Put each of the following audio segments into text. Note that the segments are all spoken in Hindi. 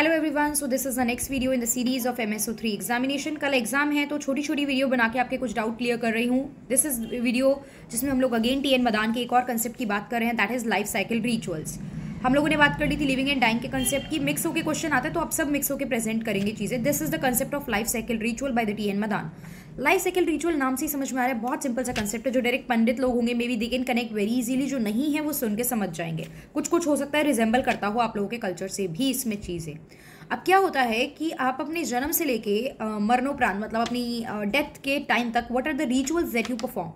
hello everyone so this is the next video in the series of M S O three examination कल एग्जाम है तो छोटी छोटी वीडियो बना के आपके कुछ डाउट क्लियर कर रही हूँ दिस इज वीडियो जिसमें हम लोग अगेन टी एन मदान के एक और कंसेप्ट की बात कर रहे हैं that is life cycle rituals हम लोगों ने बात कर ली थी लिविंग एंड डाइंग के कंसेप्ट की मिक्स होकर क्वेश्चन आते हैं तो आप सब मिक्स होकर प्रेजेंट करेंगे चीज़ें this is the concept of life cycle ritual by the T N Madan life cycle ritual नाम से ही समझ में आ रहा है बहुत सिंपल सा कंसेप्ट है जो डायरेक्ट पंडित लोग होंगे maybe they can connect very easily जो नहीं है वो सुन के समझ जाएंगे कुछ कुछ हो सकता है रिजेंबल करता हो आप लोगों के कल्चर से भी इसमें चीज़ें अब क्या होता है कि आप अपने जन्म से लेके मरणोपरांत मतलब अपनी डेथ के टाइम तक what are the rituals that you perform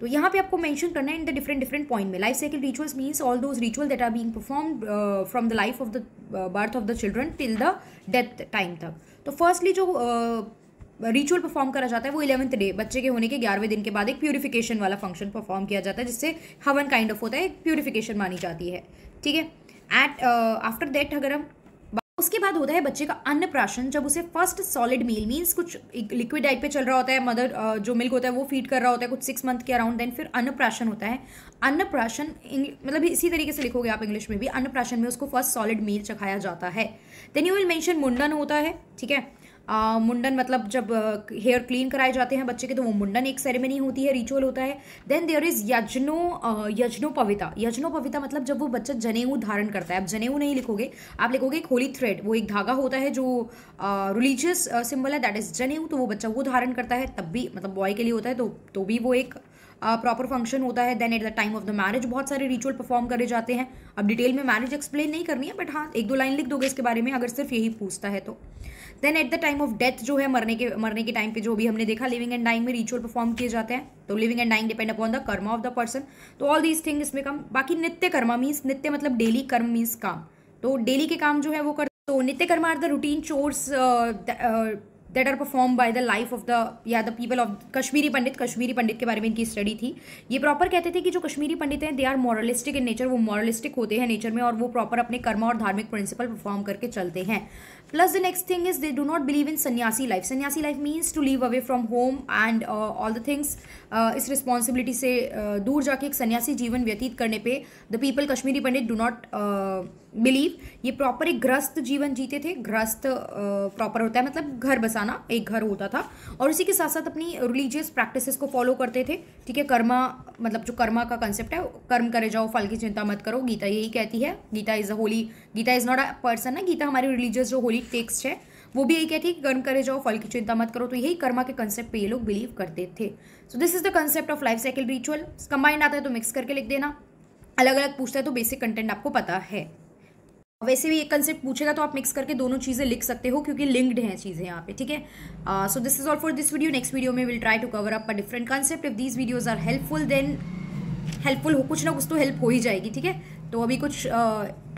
तो यहाँ पे आपको मेंशन करना है in the different different point में life cycle rituals means all those ritual that are being perform from the life of the birth of the children till the death time तक तो फर्स्टली जो uh, रिचुअल परफॉर्म करा जाता है वो इलेवंथ डे बच्चे के होने के ग्यारहवें दिन के बाद एक प्योरीफिकेशन वाला फंक्शन परफॉर्म किया जाता है जिससे हवन काइंड ऑफ होता है एक प्योरीफिकेशन मानी जाती है ठीक है एट आफ्टर दैट अगर हम उसके बाद होता है बच्चे का अन्नप्राशन जब उसे फर्स्ट सॉलिड मील मीन्स कुछ लिक्विड डाइट पे चल रहा होता है मदर uh, जो मिल्क होता है वो फीड कर रहा होता है कुछ सिक्स मंथ के अराउंड देन फिर अन्नप्राशन होता है अन्नप्राशन मतलब इसी तरीके से लिखोगे आप इंग्लिश में भी अन्नप्राशन में उसको फर्स्ट सॉलिड मील चखाया जाता है देन यू विल मैंशन मुंडन होता है ठीक है आ, मुंडन मतलब जब हेयर क्लीन कराए जाते हैं बच्चे के तो वो मुंडन एक सेरेमनी होती है रिचुअल होता है then there is yajno yajnopavita yajnopavita मतलब जब वो बच्चा जनेऊ धारण करता है आप जनेऊ नहीं लिखोगे आप लिखोगे एक होली थ्रेड वो एक धागा होता है जो रिलीजियस सिंबल है दैट इज जनेऊ तो वो बच्चा वो धारण करता है तब भी मतलब बॉय के लिए होता है तो तो भी वो एक प्रॉपर फंक्शन होता है then at the time of the marriage बहुत सारे रिचुअल परफॉर्म करे जाते हैं अब डिटेल में मैरिज एक्सप्लेन नहीं करनी है बट हाँ एक दो लाइन लिख दोगे इसके बारे में अगर सिर्फ यही पूछता है तो then at the time of death जो है मरने के मरने के टाइम पे जो भी हमने देखा लिविंग एंड डाइंग में रिचुअल परफॉर्म किए जाते हैं तो living and dying depend upon the karma of the person तो ऑल दीज थिंग इसमें कम बाकी नित्य कर्मा मीन्स नित्य मतलब डेली कर्म मीन्स काम तो डेली के काम जो है वो कर तो nitya karma are the routine chores that are perform by the life of the या the people of Kashmiri Pandit Kashmiri Pandit के बारे में इनकी स्टडी थी ये प्रॉपर कहते थे कि जो कश्मीरी पंडित हैं they are moralistic in nature वो मॉरलिस्टिक होते हैं नेचर में और वो प्रॉपर अपने कर्म और धार्मिक प्रिंसिपल परफॉर्म करके चलते हैं plus the next thing is they do not believe in sanyasi life sanyasi life means to leave away from home and all the things इस रिस्पॉन्सिबिलिटी से uh, दूर जाके एक सन्यासी जीवन व्यतीत करने पे the people Kashmiri Pandit do not believe ये प्रॉपर एक ग्रस्त जीवन जीते थे ग्रस्त प्रॉपर uh, होता है मतलब घर बसाना बनाना एक घर होता था और इसी के साथ साथ अपनी रिलीजियस प्रैक्टिसेस को फॉलो करते थे ठीक है कर्मा मतलब जो कर्मा का कंसेप्ट है कर्म करे जाओ फल की चिंता मत करो गीता यही कहती है Gita is a holy Gita is not a person ना गीता हमारी रिलीजियस जो होली टेक्स्ट है वो भी यही कहती है कि कर्म करे जाओ फल की चिंता मत करो तो यही कर्मा के कंसेप्ट पे ये लोग बिलीव करते थे so this is the concept of life cycle ritual combined आता है तो मिक्स करके लिख देना अलग अलग पूछता है तो बेसिक कंटेंट आपको पता है वैसे भी एक कंसेप्ट पूछेगा तो आप मिक्स करके दोनों चीज़ें लिख सकते हो क्योंकि लिंक्ड हैं चीज़ें यहाँ पे ठीक है so this is all for this video next video में will try to cover up a different concept if these videos are helpful then helpful हो कुछ ना कुछ तो हेल्प हो ही जाएगी ठीक है तो अभी कुछ uh,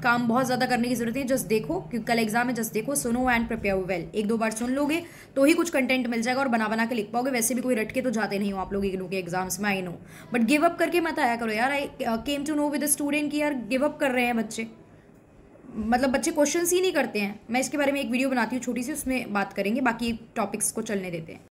काम बहुत ज़्यादा करने की ज़रूरत है जस्ट देखो क्योंकि कल एग्जाम है जस्ट देखो सुनो एंड प्रिपेयर वेल एक दो बार सुन लोगे तो ही कुछ कंटेंट मिल जाएगा और बना बना के लिख पाओगे वैसे भी कोई रट के तो जाते नहीं हो आप लोग इग्नू के एग्जाम्स में I know but give up करके मत आया करो यार I came to know with student की यार गिव अप कर रहे हैं बच्चे मतलब बच्चे क्वेश्चन ही नहीं करते हैं मैं इसके बारे में एक वीडियो बनाती हूँ छोटी सी उसमें बात करेंगे बाकी टॉपिक्स को चलने देते हैं